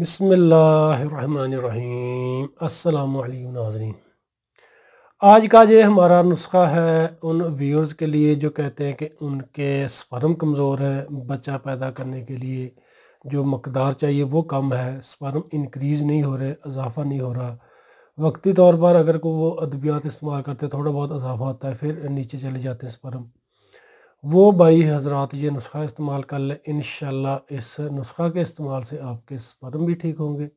बसमीम अल्लाम नाजरीन आज का ये हमारा नुस्खा है उन व्यूअर्स के लिए जो कहते हैं कि उनके स्पर्म कमज़ोर हैं बच्चा पैदा करने के लिए जो मकदार चाहिए वो कम है स्पर्म इंक्रीज़ नहीं हो रहे इजाफ़ा नहीं हो रहा वक्ती तौर पर अगर को वो अद्वियात इस्तेमाल करते थोड़ा बहुत इजाफ़ा होता है फिर नीचे चले जाते हैं स्पर्म वो भाई हजरात ये नुस्खा इस्तेमाल कर लें इन इस नुस्खा के इस्तेमाल से आपके स्पर्म भी ठीक होंगे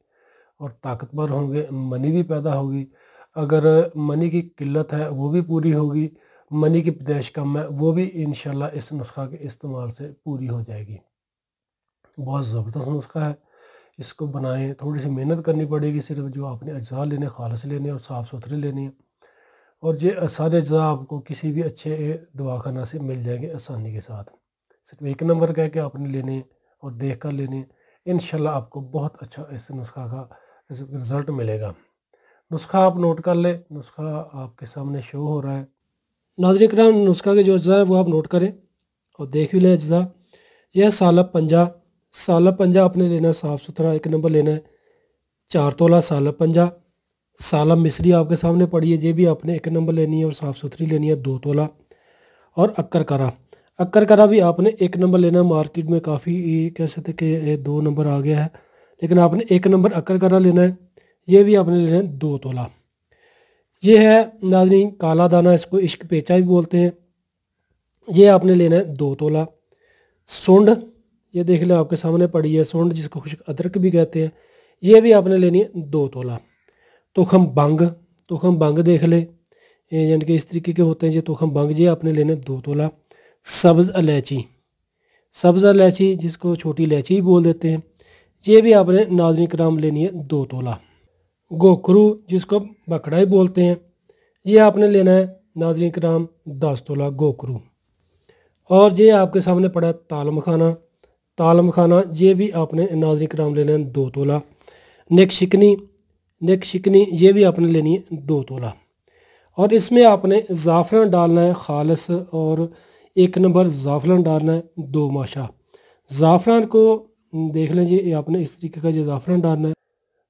और ताकतवर होंगे मनी भी पैदा होगी अगर मनी की किल्लत है वो भी पूरी होगी मनी की पैदाइश कम है वो भी इन इस नुस्खा के इस्तेमाल से पूरी हो जाएगी बहुत ज़बरदस्त नुस्खा है इसको बनाएं थोड़ी सी मेहनत करनी पड़ेगी सिर्फ जो आपने अज्जा लेने खालस लेने और साफ़ सुथरे लेने हैं और ये सारे अज़ा आपको किसी भी अच्छे दवाखाना से मिल जाएंगे आसानी के साथ सिर्फ एक नंबर कह के आपने लेने और देख कर लेने इन आपको बहुत अच्छा इस नुस्खा का रिज़ल्ट मिलेगा नुस्खा आप नोट कर लें नुस्खा आपके सामने शो हो रहा है नाजरिक राम नुस्खा के जो अज्जा है वो आप नोट करें और देख भी लें अज्जा यह साला पंजा साला पंजा आपने लेना साफ़ सुथरा एक नंबर लेना है चार तोला साल पंजा सालम मिसरी आपके सामने पड़ी है ये भी आपने एक नंबर लेनी है और साफ़ सुथरी लेनी है दो तोला और अक्कर करा अक्कर करा भी आपने एक नंबर लेना है मार्केट में काफ़ी कह सकते कि दो नंबर आ गया है लेकिन आपने एक नंबर अक्कर करा लेना है ये भी आपने लेना है दो तोला ये है नाजनी काला दाना इसको इश्क पेचा भी बोलते हैं ये आपने लेना है दो तोला सोंड ये देख लें आपके सामने पड़ी है सोंड जिसको खुश अदरक भी कहते हैं ये भी आपने लेनी है दो तोला तुखम बंग तुखम बंग देख ले यानी कि इस तरीके के होते हैं ये तुखम बंग ये आपने लेने दो तोला सब्ज़ इलायची सब्ज़ इलायची जिसको छोटी इलायची बोल देते हैं ये भी आपने नाजन कराम लेनी है दो तोला गोखरू जिसको बकड़ा ही बोलते हैं ये आपने लेना है नाजन कराम दस तोला गोखरू और ये आपके सामने पड़ा है तालम खाना तालम खाना ये भी आपने नाजन कराम लेना है दो तोला निक शिकनी नेक शिकनी ये भी आपने लेनी है दो तोला और इसमें आपने ज़ाफ़रान डालना है खालस और एक नंबर ज़ाफ़रान डालना है दो माशा ज़ाफ़रान को देख लें जी आपने इस तरीके का जो ज़ाफ़रान डालना है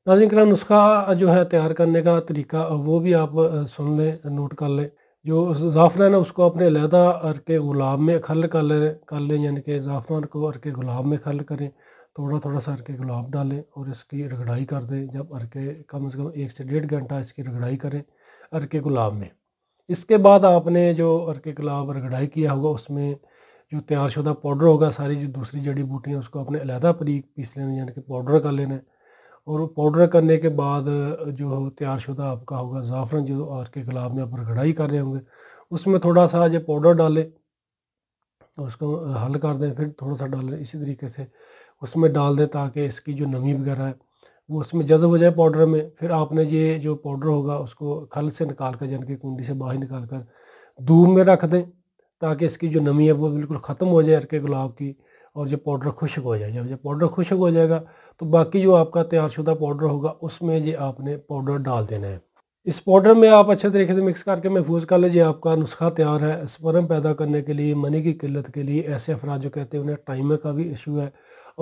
नाजिन कराम नुस्खा जो है तैयार करने का तरीका वो भी आप सुन लें नोट कर लें जो ज़ाफ़रान है उसको अपने लहदा अरके गुलाब में खल कर लें कर लें यानी कि ज़ाफ़रान को अर के गुलाब में खल करें थोड़ा थोड़ा सा अरके गुलाब डालें और इसकी रगड़ाई कर दें जब अरके कम से कम एक से डेढ़ घंटा इसकी रगड़ाई करें अरके गुलाब में इसके बाद आपने जो अरके गुलाब रगड़ाई किया होगा उसमें जो तैयारशुदा पाउडर होगा सारी जो दूसरी जड़ी बूटियाँ उसको अपने अलहदा परी पीस लेना यानी कि पाउडर कर लेना है और पाउडर करने के बाद जो तैयारशुदा आपका होगा जाफरन जो अरके गुलाब में आप रगड़ाई कर रहे होंगे उसमें थोड़ा सा जो पाउडर डालें उसको हल कर दें फिर थोड़ा सा डालें इसी तरीके से उसमें डाल दें ताकि इसकी जो नमी वगैरह है वो उसमें जज्ब हो जाए पाउडर में फिर आपने ये जो पाउडर होगा उसको खल से निकाल कर यानी कि कुंडी से बाहर निकाल कर धूप में रख दें ताकि इसकी जो नमी है वो बिल्कुल ख़त्म हो जाए अरके गुलाब की और जो पाउडर खुश्क हो जाए जब जब पाउडर खुश्क हो जाएगा तो बाकी जो आपका तैयारशुदा पाउडर होगा उसमें ये आपने पाउडर डाल देना है इस पाउडर में आप अच्छे तरीके से मिक्स करके महफूज कर लीजिए आपका नुस्खा तैयार है स्पर्म पैदा करने के लिए मनी की किल्लत के लिए ऐसे अफराज जो कहते हैं उन्हें टाइमर का भी इशू है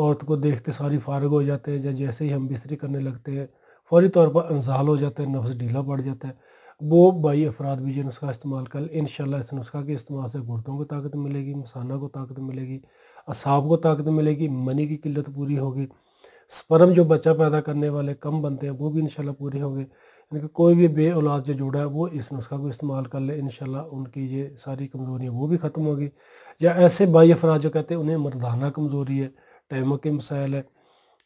औरत को देखते सारी फारग हो जाते हैं या जैसे ही हम बिस्तरी करने लगते हैं फौरी तौर पर अनजाल हो जाता है नफ्स ढीला पड़ जाता है वो भाई अफराद भी ये नुस्खा इस्तेमाल कर इन शाला इस नुस्खा के इस्तेमाल से गुर्दों को ताकत मिलेगी मसाना को ताकत मिलेगी असाब को ताकत मिलेगी मनी की किल्लत पूरी होगी स्परम जो बच्चा पैदा करने वाले कम बनते हैं वो भी इन पूरे होंगे यानी कि कोई भी बे औलाद जो जुड़ा है वो इस नुस्खा को इस्तेमाल कर ले इन उनकी ये सारी कमज़ोरियाँ वो भी ख़त्म होगी या ऐसे बाई अफराज जो कहते हैं उन्हें मरदाना कमज़ोरी है टाइमों के मसाइल है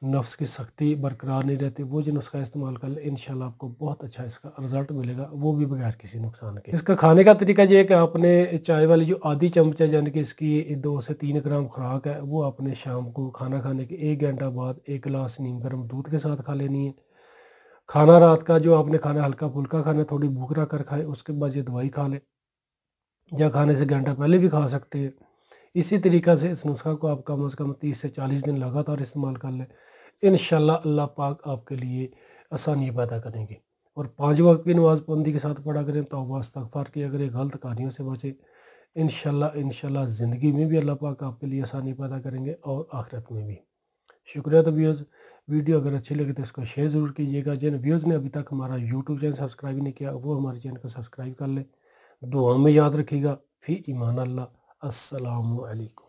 नफ्स की सख्ती बरकरार नहीं रहती वो जिन उसका इस्तेमाल कर ले इन आपको बहुत अच्छा इसका रिजल्ट मिलेगा वो भी बगैर किसी नुकसान के इसका खाने का तरीका ये है कि आपने चाय वाली जो आधी चमच है यानी कि इसकी दो से तीन ग्राम खुराक है वो आपने शाम को खाना खाने के एक घंटा बाद एक गिलास नीम गर्म दूध के साथ खा लेनी है खाना रात का जो आपने खाना हल्का फुल्का खाना थोड़ी भूख रख कर खाए उसके बाद ये दवाई खा लें या खाने से घंटा पहले भी खा सकते हैं इसी तरीक़े से इस नुस्खा को आप कम अज़ कम तीस से चालीस दिन लगातार इस्तेमाल कर लें इन अल्लाह पाक आपके लिए आसानी पैदा करेंगे और पाँच वक्त की नमाज़ पाबंदी के साथ पढ़ा करें तोबा इस्तफार की अगर ये गलत कहानियों से बचें इन इन ज़िंदगी में भी अल्लाह पाक आपके लिए आसानी पैदा करेंगे और आखिरत में भी शुक्रिया तो व्यूज़ वीडियो अगर अच्छी लगे तो इसको शेयर ज़रूर कीजिएगा जिन व्यूज़ ने अभी तक हमारा यूट्यूब चैनल सब्सक्राइब नहीं किया वो हमारे चैनल को सब्सक्राइब कर लें दुआ में याद रखिएगा फी ईमान अल्लाह السلام عليكم